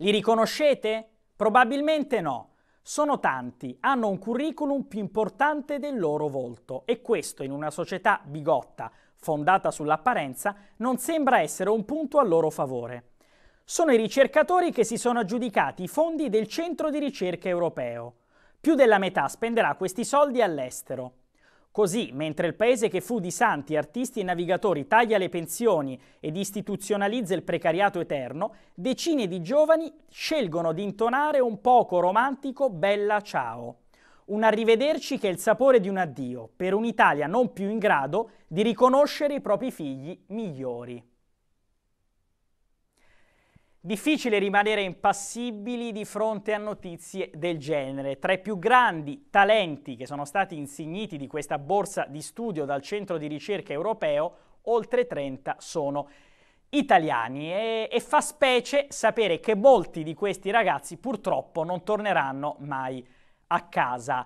Li riconoscete? Probabilmente no. Sono tanti, hanno un curriculum più importante del loro volto e questo in una società bigotta, fondata sull'apparenza, non sembra essere un punto a loro favore. Sono i ricercatori che si sono aggiudicati i fondi del Centro di ricerca europeo. Più della metà spenderà questi soldi all'estero. Così, mentre il paese che fu di santi, artisti e navigatori taglia le pensioni ed istituzionalizza il precariato eterno, decine di giovani scelgono di intonare un poco romantico Bella Ciao. Un arrivederci che è il sapore di un addio, per un'Italia non più in grado di riconoscere i propri figli migliori. Difficile rimanere impassibili di fronte a notizie del genere. Tra i più grandi talenti che sono stati insigniti di questa borsa di studio dal centro di ricerca europeo, oltre 30 sono italiani e, e fa specie sapere che molti di questi ragazzi purtroppo non torneranno mai a casa.